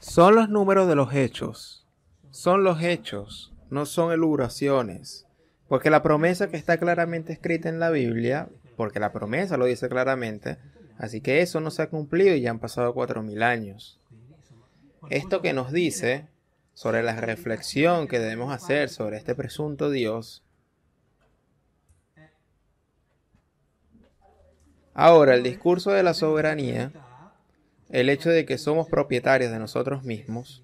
Son los números de los hechos. Son los hechos, no son eluraciones. Porque la promesa que está claramente escrita en la Biblia, porque la promesa lo dice claramente, así que eso no se ha cumplido y ya han pasado cuatro mil años. Esto que nos dice sobre la reflexión que debemos hacer sobre este presunto Dios. Ahora, el discurso de la soberanía el hecho de que somos propietarios de nosotros mismos,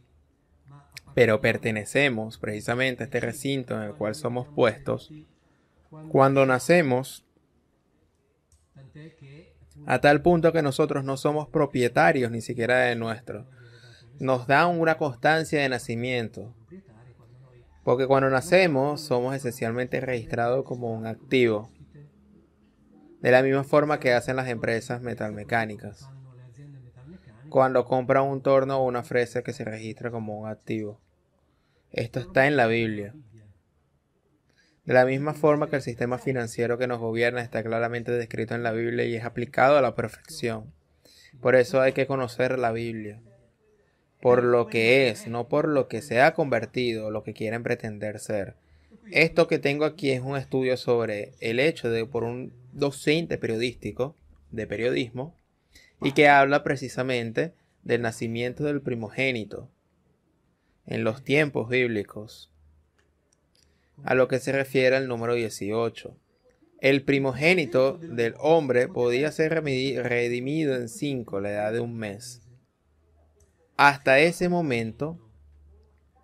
pero pertenecemos precisamente a este recinto en el cual somos puestos, cuando nacemos, a tal punto que nosotros no somos propietarios ni siquiera de nuestro, nos da una constancia de nacimiento. Porque cuando nacemos somos esencialmente registrados como un activo. De la misma forma que hacen las empresas metalmecánicas cuando compra un torno o una fresa que se registra como un activo. Esto está en la Biblia. De la misma forma que el sistema financiero que nos gobierna está claramente descrito en la Biblia y es aplicado a la perfección. Por eso hay que conocer la Biblia. Por lo que es, no por lo que se ha convertido, lo que quieren pretender ser. Esto que tengo aquí es un estudio sobre el hecho de por un docente periodístico de periodismo y que habla precisamente del nacimiento del primogénito en los tiempos bíblicos, a lo que se refiere al número 18. El primogénito del hombre podía ser redimido en 5, la edad de un mes. Hasta ese momento,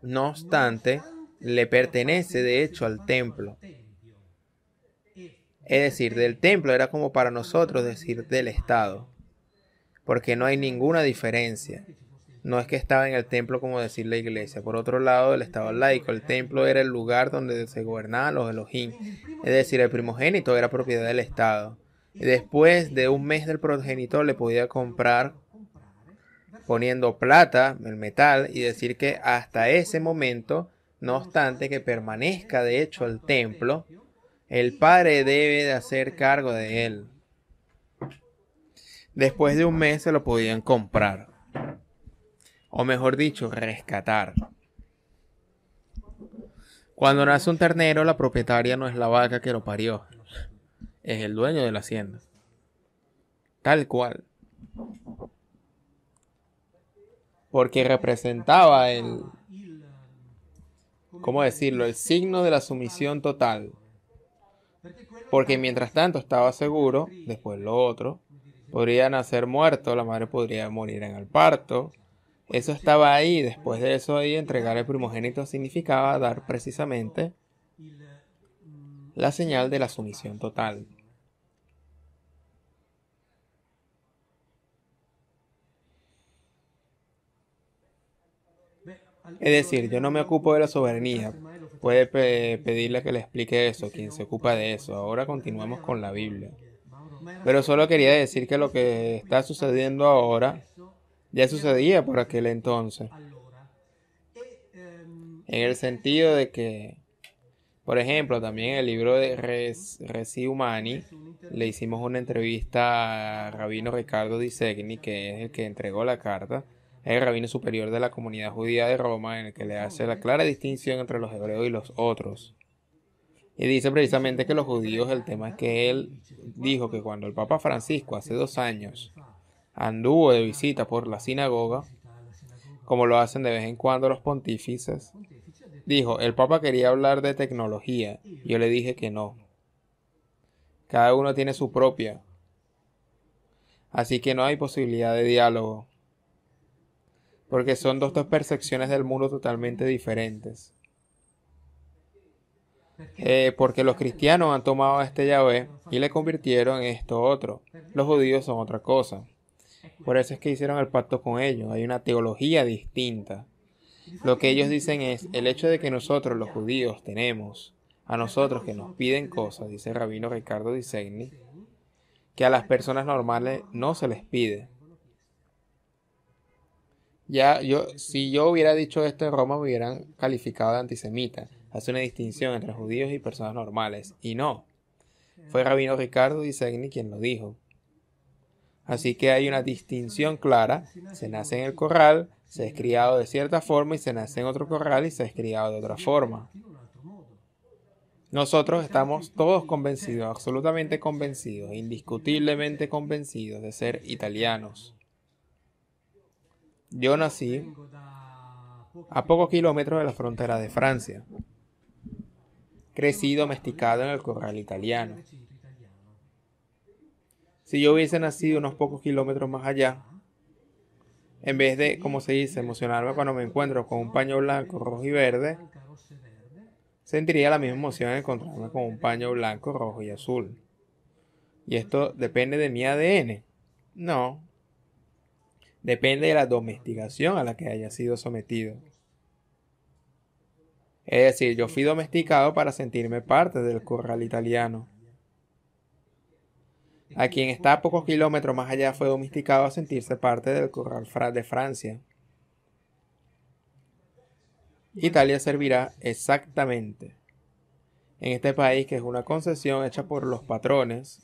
no obstante, le pertenece de hecho al templo. Es decir, del templo era como para nosotros decir del Estado porque no hay ninguna diferencia. No es que estaba en el templo como decir la iglesia. Por otro lado, el estado laico, el templo era el lugar donde se gobernaban los Elohim. Es decir, el primogénito era propiedad del Estado. después de un mes del progenitor le podía comprar poniendo plata, el metal, y decir que hasta ese momento, no obstante que permanezca de hecho el templo, el padre debe de hacer cargo de él. Después de un mes se lo podían comprar. O mejor dicho, rescatar. Cuando nace un ternero, la propietaria no es la vaca que lo parió. Es el dueño de la hacienda. Tal cual. Porque representaba el... ¿Cómo decirlo? El signo de la sumisión total. Porque mientras tanto estaba seguro, después lo otro, podría nacer muerto, la madre podría morir en el parto. Eso estaba ahí, después de eso ahí entregar el primogénito significaba dar precisamente la señal de la sumisión total. Es decir, yo no me ocupo de la soberanía. Puede pedirle que le explique eso, quien se ocupa de eso. Ahora continuamos con la Biblia. Pero solo quería decir que lo que está sucediendo ahora ya sucedía por aquel entonces. En el sentido de que, por ejemplo, también en el libro de Resi Humani le hicimos una entrevista a Rabino Ricardo Disegni, que es el que entregó la carta, es el rabino superior de la comunidad judía de Roma, en el que le hace la clara distinción entre los hebreos y los otros. Y dice precisamente que los judíos, el tema es que él dijo que cuando el Papa Francisco hace dos años anduvo de visita por la sinagoga, como lo hacen de vez en cuando los pontífices, dijo, el Papa quería hablar de tecnología. Yo le dije que no. Cada uno tiene su propia. Así que no hay posibilidad de diálogo. Porque son dos, percepciones del mundo totalmente diferentes. Eh, porque los cristianos han tomado a este Yahvé y le convirtieron en esto otro. Los judíos son otra cosa. Por eso es que hicieron el pacto con ellos. Hay una teología distinta. Lo que ellos dicen es el hecho de que nosotros los judíos tenemos a nosotros que nos piden cosas, dice el rabino Ricardo Disegni, que a las personas normales no se les pide. Ya yo, si yo hubiera dicho esto en Roma, me hubieran calificado de antisemita hace una distinción entre judíos y personas normales, y no. Fue Rabino Ricardo Zegni quien lo dijo. Así que hay una distinción clara, se nace en el corral, se es criado de cierta forma y se nace en otro corral y se es criado de otra forma. Nosotros estamos todos convencidos, absolutamente convencidos, indiscutiblemente convencidos de ser italianos. Yo nací a pocos kilómetros de la frontera de Francia crecí domesticado en el corral italiano. Si yo hubiese nacido unos pocos kilómetros más allá, en vez de, como se dice, emocionarme cuando me encuentro con un paño blanco, rojo y verde, sentiría la misma emoción encontrarme con un paño blanco, rojo y azul. ¿Y esto depende de mi ADN? No. Depende de la domesticación a la que haya sido sometido. Es decir, yo fui domesticado para sentirme parte del corral italiano. A quien está a pocos kilómetros más allá fue domesticado a sentirse parte del corral de Francia. Italia servirá exactamente en este país que es una concesión hecha por los patrones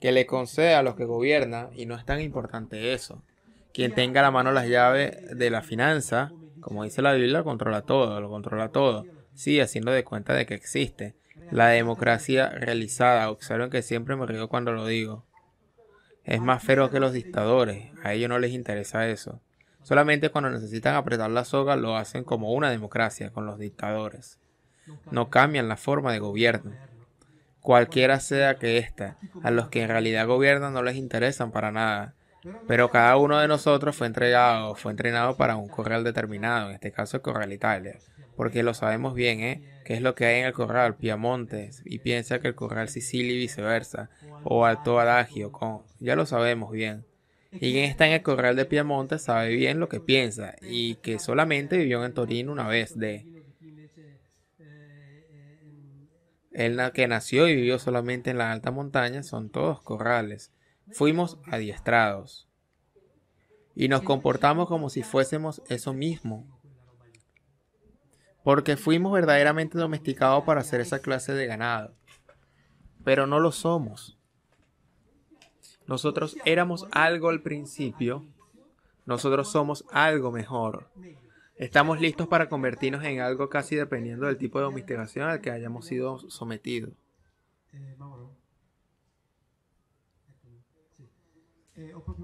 que le concede a los que gobiernan y no es tan importante eso. Quien tenga la mano las llaves de la finanza como dice la Biblia, controla todo, lo controla todo. Sí, haciendo de cuenta de que existe. La democracia realizada, observen que siempre me río cuando lo digo. Es más feroz que los dictadores, a ellos no les interesa eso. Solamente cuando necesitan apretar la soga lo hacen como una democracia con los dictadores. No cambian la forma de gobierno. Cualquiera sea que ésta, a los que en realidad gobiernan no les interesan para nada pero cada uno de nosotros fue entregado, fue entrenado para un corral determinado, en este caso el corral Italia, porque lo sabemos bien, ¿eh? ¿Qué es lo que hay en el corral Piamonte? Y piensa que el corral Sicilia y viceversa, o Alto Adagio, con... ya lo sabemos bien. Y quien está en el corral de Piamonte sabe bien lo que piensa, y que solamente vivió en Torino una vez de... El que nació y vivió solamente en la alta montaña son todos corrales. Fuimos adiestrados y nos comportamos como si fuésemos eso mismo. Porque fuimos verdaderamente domesticados para hacer esa clase de ganado. Pero no lo somos. Nosotros éramos algo al principio. Nosotros somos algo mejor. Estamos listos para convertirnos en algo casi dependiendo del tipo de domesticación al que hayamos sido sometidos. Eh, pues,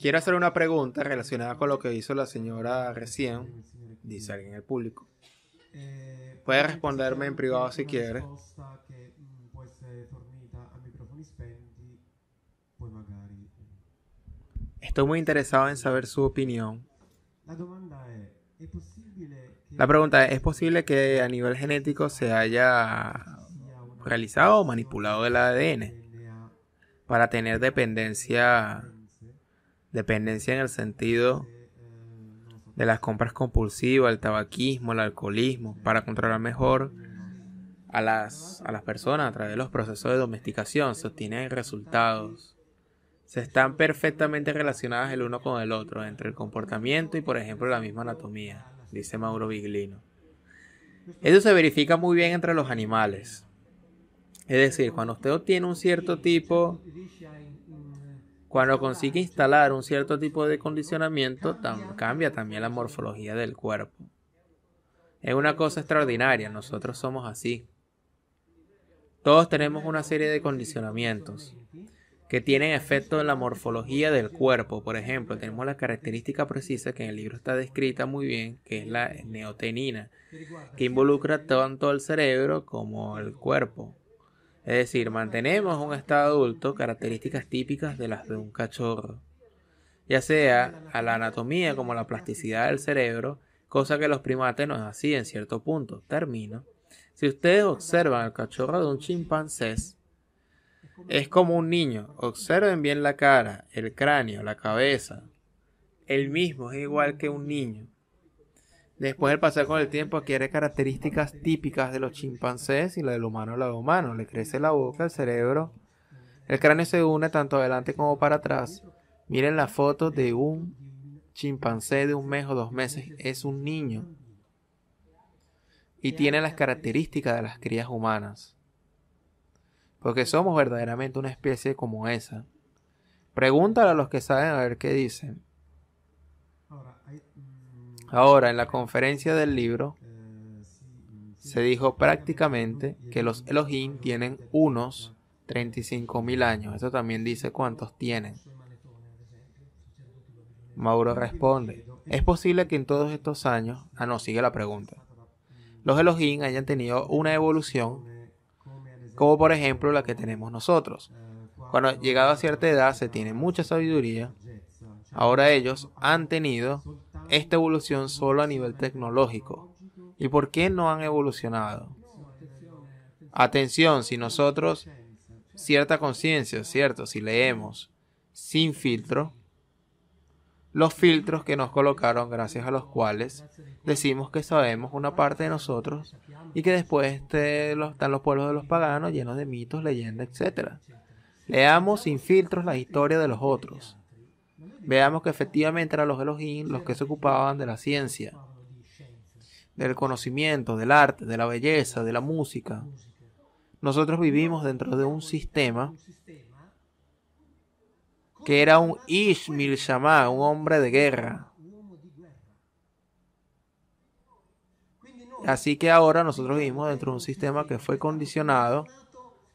Quiero hacer una pregunta relacionada con lo que hizo la señora recién, dice alguien en el público. Eh, Puede responderme en privado si quiere. Mm, pues, pues, Estoy muy interesado en saber su opinión. La pregunta es, ¿es posible que a nivel genético se haya realizado o manipulado el ADN? para tener dependencia, dependencia en el sentido de las compras compulsivas, el tabaquismo, el alcoholismo, para controlar mejor a las, a las personas a través de los procesos de domesticación, se obtienen resultados. Se están perfectamente relacionadas el uno con el otro, entre el comportamiento y, por ejemplo, la misma anatomía, dice Mauro Biglino. Eso se verifica muy bien entre los animales. Es decir, cuando usted obtiene un cierto tipo, cuando consigue instalar un cierto tipo de condicionamiento, cambia también la morfología del cuerpo. Es una cosa extraordinaria, nosotros somos así. Todos tenemos una serie de condicionamientos que tienen efecto en la morfología del cuerpo. Por ejemplo, tenemos la característica precisa que en el libro está descrita muy bien, que es la neotenina, que involucra tanto el cerebro como el cuerpo. Es decir, mantenemos un estado adulto características típicas de las de un cachorro, ya sea a la anatomía como la plasticidad del cerebro, cosa que los primates no es así en cierto punto. Termino. Si ustedes observan al cachorro de un chimpancés, es como un niño. Observen bien la cara, el cráneo, la cabeza. El mismo es igual que un niño. Después del pasar con el tiempo adquiere características típicas de los chimpancés y la del humano la humano. Le crece la boca, el cerebro. El cráneo se une tanto adelante como para atrás. Miren la foto de un chimpancé de un mes o dos meses. Es un niño. Y tiene las características de las crías humanas. Porque somos verdaderamente una especie como esa. Pregúntale a los que saben a ver qué dicen. Ahora, en la conferencia del libro, se dijo prácticamente que los Elohim tienen unos 35.000 años. Eso también dice cuántos tienen. Mauro responde, ¿es posible que en todos estos años, ah no, sigue la pregunta, los Elohim hayan tenido una evolución como por ejemplo la que tenemos nosotros? Cuando llegado a cierta edad se tiene mucha sabiduría, ahora ellos han tenido esta evolución solo a nivel tecnológico? ¿Y por qué no han evolucionado? Atención, si nosotros, cierta conciencia, ¿cierto? Si leemos sin filtro, los filtros que nos colocaron gracias a los cuales decimos que sabemos una parte de nosotros y que después este, están los pueblos de los paganos llenos de mitos, leyendas, etcétera, Leamos sin filtros la historia de los otros veamos que efectivamente eran los Elohim los que se ocupaban de la ciencia, del conocimiento, del arte, de la belleza, de la música. Nosotros vivimos dentro de un sistema que era un Ishmil Shammah, un hombre de guerra. Así que ahora nosotros vivimos dentro de un sistema que fue condicionado,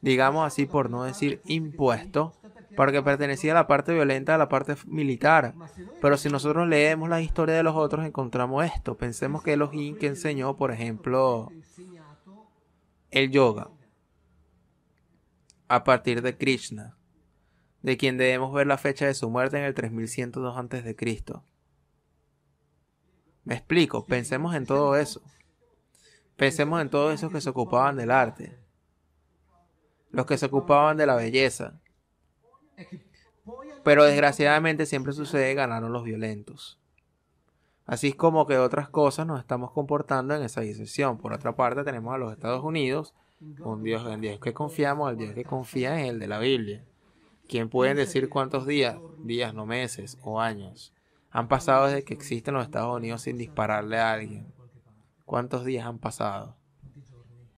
digamos así por no decir impuesto, porque pertenecía a la parte violenta, a la parte militar. Pero si nosotros leemos la historia de los otros, encontramos esto. Pensemos que Elohim que enseñó, por ejemplo, el yoga a partir de Krishna, de quien debemos ver la fecha de su muerte en el 3102 a.C. Me explico, pensemos en todo eso. Pensemos en todos esos que se ocupaban del arte, los que se ocupaban de la belleza, pero desgraciadamente siempre sucede ganaron los violentos. Así es como que otras cosas nos estamos comportando en esa discusión Por otra parte, tenemos a los Estados Unidos, un Dios, en Dios que confiamos, el Dios que confía en el de la Biblia. ¿Quién puede decir cuántos días, días, no meses o años, han pasado desde que existen los Estados Unidos sin dispararle a alguien? ¿Cuántos días han pasado?